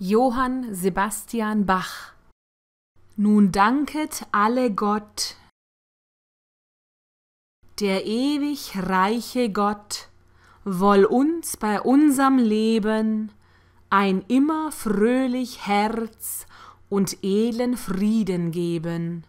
Johann Sebastian Bach Nun danket alle Gott, der ewig reiche Gott, woll uns bei unserm Leben ein immer fröhlich Herz und edlen Frieden geben.